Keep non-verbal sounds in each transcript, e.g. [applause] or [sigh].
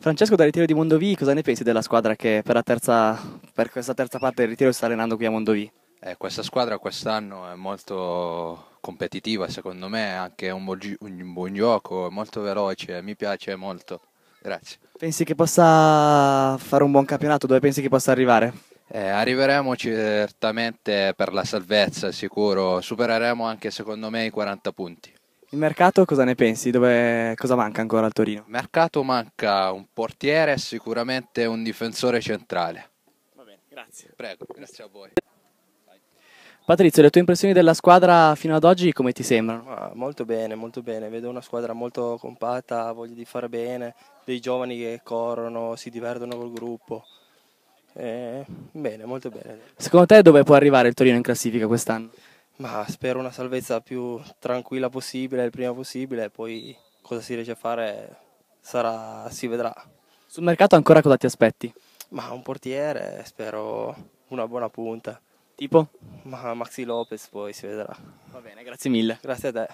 Francesco dal ritiro di Mondovì, cosa ne pensi della squadra che per, terza, per questa terza parte del ritiro sta allenando qui a Mondovì? Eh, questa squadra quest'anno è molto competitiva, secondo me, è anche un, buon, un buon gioco, è molto veloce, mi piace molto. Grazie. Pensi che possa fare un buon campionato? Dove pensi che possa arrivare? Eh, arriveremo certamente per la salvezza, sicuro. Supereremo anche secondo me i 40 punti. Il mercato cosa ne pensi? Dove, cosa manca ancora al Torino? Il Mercato manca un portiere e sicuramente un difensore centrale. Va bene, grazie. Prego, grazie a voi. Patrizio, le tue impressioni della squadra fino ad oggi come ti sembrano? Ah, molto bene, molto bene. Vedo una squadra molto compatta, voglia di fare bene, dei giovani che corrono, si divertono col gruppo. Eh, bene, molto bene. Secondo te dove può arrivare il Torino in classifica quest'anno? Ma spero una salvezza più tranquilla possibile, il prima possibile, poi cosa si riesce a fare sarà, si vedrà. Sul mercato ancora cosa ti aspetti? Ma un portiere, spero una buona punta. Tipo? Ma Maxi Lopez poi si vedrà. Va bene, grazie mille. Grazie a te.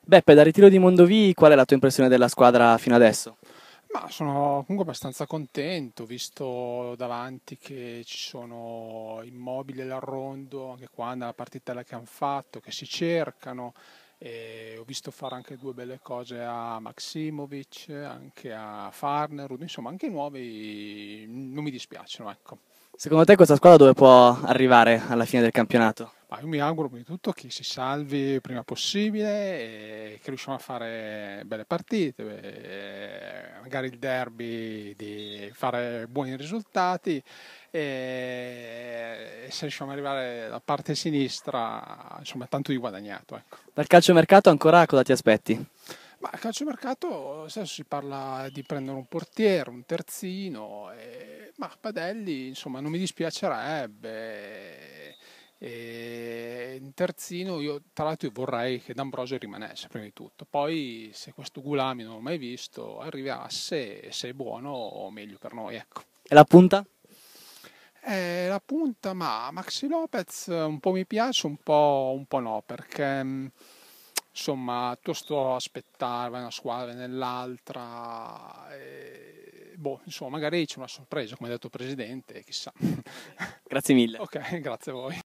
Beppe, dal ritiro di Mondovi, qual è la tua impressione della squadra fino adesso? Ma sono comunque abbastanza contento, visto davanti che ci sono immobili al rondo, anche qua nella partitella che hanno fatto, che si cercano. E ho visto fare anche due belle cose a Maximovic, anche a Farnerud, insomma anche i nuovi non mi dispiacciono. Ecco. Secondo te questa squadra dove può arrivare alla fine del campionato? Ma io mi auguro prima di tutto che si salvi il prima possibile e che riusciamo a fare belle partite, eh, magari il derby, di fare buoni risultati e se riusciamo ad arrivare alla parte sinistra, insomma, tanto di guadagnato. Ecco. Dal calciomercato ancora cosa ti aspetti? Ma a calciomercato adesso si parla di prendere un portiere, un terzino, e, ma Padelli insomma non mi dispiacerebbe. E, in terzino io tra l'altro io vorrei che D'Ambrosio rimanesse prima di tutto. Poi se questo Gulami non l'ho mai visto arrivasse se è buono o meglio per noi. Ecco. E la punta? Eh, la punta, ma Maxi Lopez un po' mi piace, un po', un po no, perché mm, insomma tu sto a aspettare una squadra nell'altra. E, boh, insomma, magari c'è una sorpresa, come ha detto il Presidente, chissà. Grazie mille. ok, [laughs] grazie a voi.